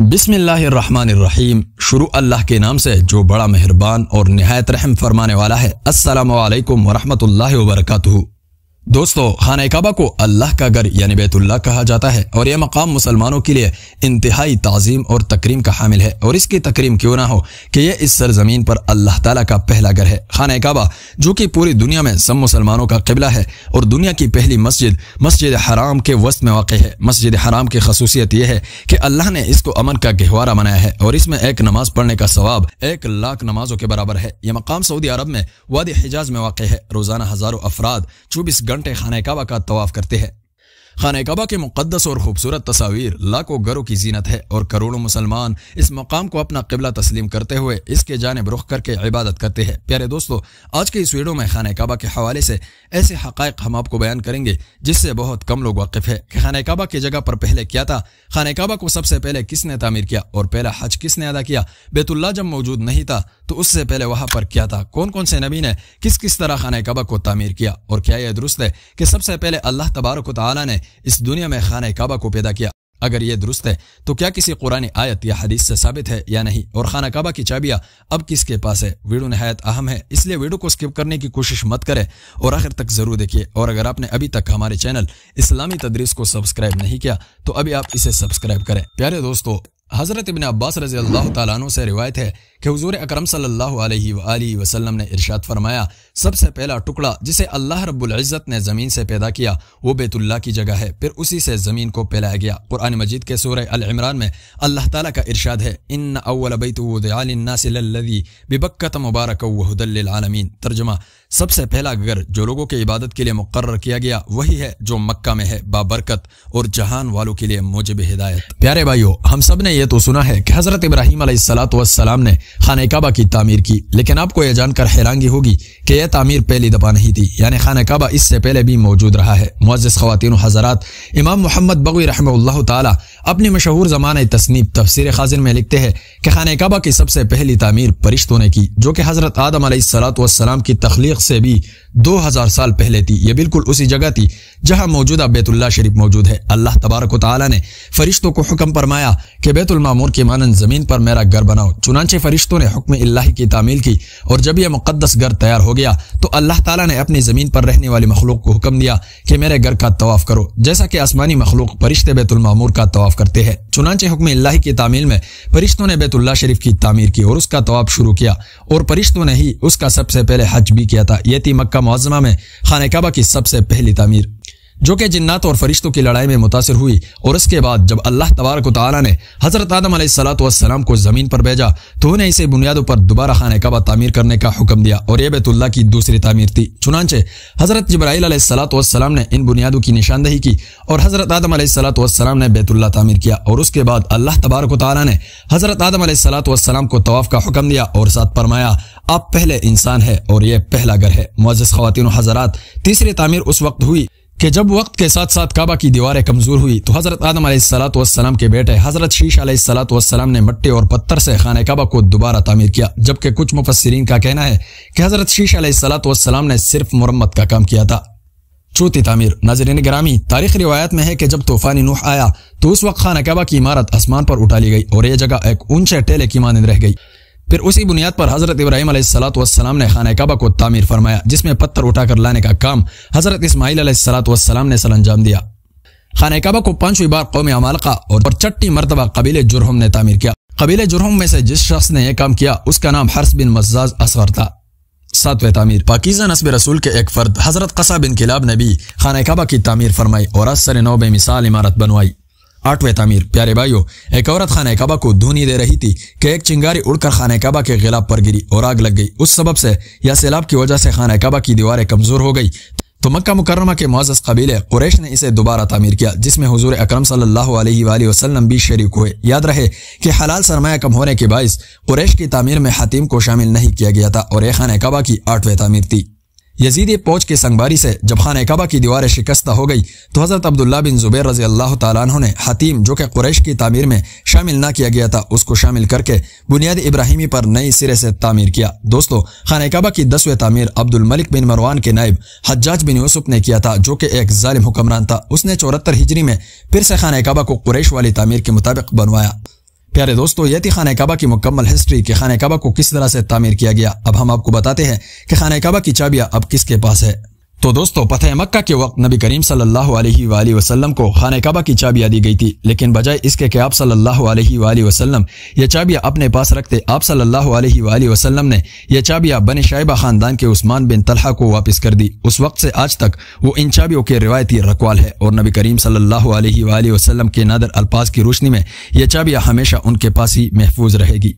बिसमीम शुरू अल्लाह के नाम से जो बड़ा मेहरबान और नहायत रहम फरमाने वाला है असलकम वरहमल वर्का दोस्तों खान काबा को अल्लाह का घर यानी बैतुल्ला कहा जाता है और यह मकाम मुसलमानों के लिए इंतहाई तज़ीम और तकरीम का हामिल है और इसकी तकरीम क्यों ना हो कि यह इस सरजमीन पर अल्लाह ताला का पहला घर है खान काबा जो कि पूरी दुनिया में सब मुसलमानों का किबला है और दुनिया की पहली मस्जिद मस्जिद हराम के वस्त में वाक़ है मस्जिद हराम की खसूसियत यह है कि अल्लाह ने इसको अमन का गहवारा बनाया है और इसमें एक नमाज पढ़ने का सवाब एक लाख नमाजों के बराबर है यह मकाम सऊदी अरब में वाद हिजाज में वाक़ है रोज़ाना हज़ारों अफराद चौबीस घंटे खाना काबा का तवाफ करते हैं खाने कबा के मुकदस और खूबसूरत तस्वीर लाखों घरों की जीनत है और करोड़ों मुसलमान इस मकाम को अपना कबला तस्लीम करते हुए इसके जानब रुख करके इबादत करते हैं प्यारे दोस्तों आज के इस वीडियो में खान कबा के हवाले से ऐसे हक़ हम आपको बयान करेंगे जिससे बहुत कम लोग वाकिफ है कि खान कबा की जगह पर पहले क्या था खान कबा को सबसे पहले किसने तामीर किया और पहला हज किसने अदा किया बेतुल्ला जब मौजूद नहीं था तो उससे पहले वहाँ पर क्या था कौन कौन से नबी ने किस किस तरह खाना कबा को तामीर किया और क्या यह दुरुस्त है कि सबसे पहले अल्लाह तबारक ने इस दुनिया में खाना काबा को पैदा किया अगर ये दुरुस्त है तो क्या किसी कुरानी आयत या हदीस से साबित है या नहीं और खाना काबा की चाबियां अब किसके पास है वीडियो नहायत अहम है इसलिए वीडियो को स्किप करने की कोशिश मत करें और आखिर तक ज़रूर देखिए और अगर आपने अभी तक हमारे चैनल इस्लामी तदरीस को सब्सक्राइब नहीं किया तो अभी आप इसे सब्सक्राइब करें प्यारे दोस्तों हज़रत इबन अब्बास रजी अल्लाह तु से रिवायत है कि हजूर अक्रम वसल्लम ने इरशाद फरमाया सबसे पहला टुकड़ा जिसे अल्लाह रब्ज़त ने ज़मीन से पैदा किया वो बेतुल्ला की जगह है फिर उसी से ज़मीन को फैलाया गया कुरान मजीद के सूर अलमरान में अल्लाह ताला का इरशाद है इन अव्वल बैतुदनासदी बिबक्कत मुबारक वहदलमीन तर्जुमा सबसे पहला घर जो लोगों के इबादत के लिए मुकर किया गया वही है जो मक्का में है बाबरकत और जहान वालों के लिए मुजब हिदायत प्यारे भाइयों हम सब ने यह तो सुना है कि हज़रत इब्राहिम सलाम ने खाना काबा की तमीर की लेकिन आपको यह जानकर हैरानगी होगी कि यह तमीर पहली दफा नहीं थी यानी खाना काबा इससे पहले भी मौजूद रहा है मुआज़ खातिन हजरात इमाम मोहम्मद बगवी रहम अपने अपनी मशहूर जमान तस्नीब तफसर खाजिर में लिखते हैं कि खाना काबा की सबसे पहली तमीर परिश्तों ने की जो कि हज़रत आदम सलात की तख्लीक से भी दो हज़ार साल पहले थी यह बिल्कुल उसी जगह थी जहां मौजूदा बैतुल्ला शरीफ मौजूद है अल्लाह तबारक ने फरिश्तों को हुक्म फरमाया कि बैतुलमामूर के मानन जमीन पर मेरा घर बनाओ चुनाचे फरिश्तों ने हुक्म अल्लाह की तामील की और जब यह मुकदस घर तैयार हो गया तो अल्लाह तला ने अपनी ज़मीन पर रहने वाली मखलूक को हुक्म दिया कि मेरे घर का तवाफ़ करो जैसा कि आसमानी मखलूक फरिश्ते बैतुलमामूर का तवाफ़ करते हैं चुनाचे हुक्म अल्लाह की तामील में फरिश्तों ने बैतुल्ला शरीफ की तामीर की और उसका तवाफ़ शुरू किया और फरिश्तों ने ही उसका सबसे पहले हज भी किया था ये थी मक्का मुआजमा में खान कबा की सबसे पहली तामीर जो कि जिन्नात और फरिश्तों की लड़ाई में मुतासर हुई और उसके बाद जब अल्लाह तबारक ने हज़रत आदम सलाम को ज़मीन पर भेजा तो उन्हें इसे बुनियादों पर दोबारा खाने कबा तमीर करने का हुक्म दिया और ये बेतुल्ला की दूसरी तमीर थी चुनाचे हज़रत जब्राईल ने इन बुनियादों की निशानदही की और हज़रत आदम सलाम ने बेतुल्ला तमीर किया और उसके बाद अल्लाह तबारक ने हज़रत आदम सलाम को तवाफ़ का हुक्म दिया और साथ फरमाया आप पहले इंसान है और यह पहला घर है मोजिस खातिन हज़रात तीसरी तमीर उस वक्त हुई कि जब वक्त के साथ साथ काबा की दीवारें कमजोर हुई तो हजरत आदम सलाम के बेटे हजरत शीश सलाम ने मट्टी और पत्थर से खान काबा को दोबारा तामीर किया जबकि कुछ मुफसरीन का कहना है कि हजरत शीश सलाम ने सिर्फ मुरम्मत का काम किया था चौथी तामीर नाजरीन ग्रामी तारीख रिवायत में है कि जब तूफानी नूह आया तो उस वक्त खान काबा की इमारत आसमान पर उठा ली गई और यह जगह एक ऊंचे टेले की मानंद रह गई फिर उसी बुनियाद पर हज़रत इब्राहिम सलाम ने खाना कबा को तामीर फरमाया जिसमें पत्थर उठाकर लाने का काम हज़रत इसमाइल सलाम ने सल अंजाम दिया खाना कबा को पांचवी बार कौम अमालका और चट्टी मरतबा कबीले जुर्म ने तामीर किया कबीले जुर्म में से जिस शख्स ने यह काम किया उसका नाम हर्ष बिन मजाज असवर था सातवें तामीर पाकिजा नसब रसूल के एक फर्द हजरत कसा बिन किलाब ने भी खाना कबा की तामीर फरमाई और असर नौ मिसाल इमारत बनवाई आठवें तमीर प्यारे भाइयों एक औरत खाना कबा को धूनी दे रही थी कि एक चिंगारी उड़कर खाना कबा के गिलाफ पर गिरी और आग लग गई उस सबब से या सैलाब की वजह से खाना कबा की दीवारें कमजोर हो गई तो मक्का मुकरमा के मोज़ कबीले कुरैश ने इसे दोबारा तमीर किया जिसमें हजूर अक्रम सल्लाम भी शरीक हुए याद रहे कि हलाल सरमाया कम होने के बायस कुरैश की तमीर में हतीम को शामिल नहीं किया गया था और यह खाना कबा की आठवें तमीर थी यजीद पहुंच के संगबारी से जब खान कबा की दीवारें शिकस्ता हो गई तो हज़रत अब्दुल्ला बिन जुबैर रजी अल्लाह तु ने हतीम जो कि कुरैश की तामीर में शामिल ना किया गया था उसको शामिल करके बुनियाद इब्राहिमी पर नए सिरे से तामीर किया दोस्तों खान कबा की दसवें तामीर अब्दुल मलिक बिन मरवान के नायब हज्जाज बिन यूसुफ ने किया था जो कि एक जालिम हुक्मरान था उसने चौहत्तर हिजरी में फिर से खान कबा को कुरैश वाली तामीर के मुताबिक बनवाया प्यारे दोस्तों ये थी खाना काबा की मुकम्मल हिस्ट्री कि खाना काबा को किस तरह से तामीर किया गया अब हम आपको बताते हैं कि खाना काबा की चाबियां अब किसके पास है तो दोस्तों फतेह मक्का के वक्त नबी करीम सल्लल्लाहु अलैहि वसल्लम को खान कबा की चाबियाँ दी गई थी लेकिन बजाय इसके कि आप सल्लल्लाहु अलैहि वसल्लम चाबियाँ अपने पास रखते आप सल्लल्लाहु अलैहि वसल्लम ने यह चाबियाँ बने शाइबा खानदान के उस्मान बिन तलहा को वापस कर दी उस वक्त से आज तक वो इन चाबियों के रिवायती रकवाल है और नबी करीम सल्ला वसलम के नादर अल्पाज की रोशनी में यह चाबियाँ हमेशा उनके पास ही महफूज रहेगी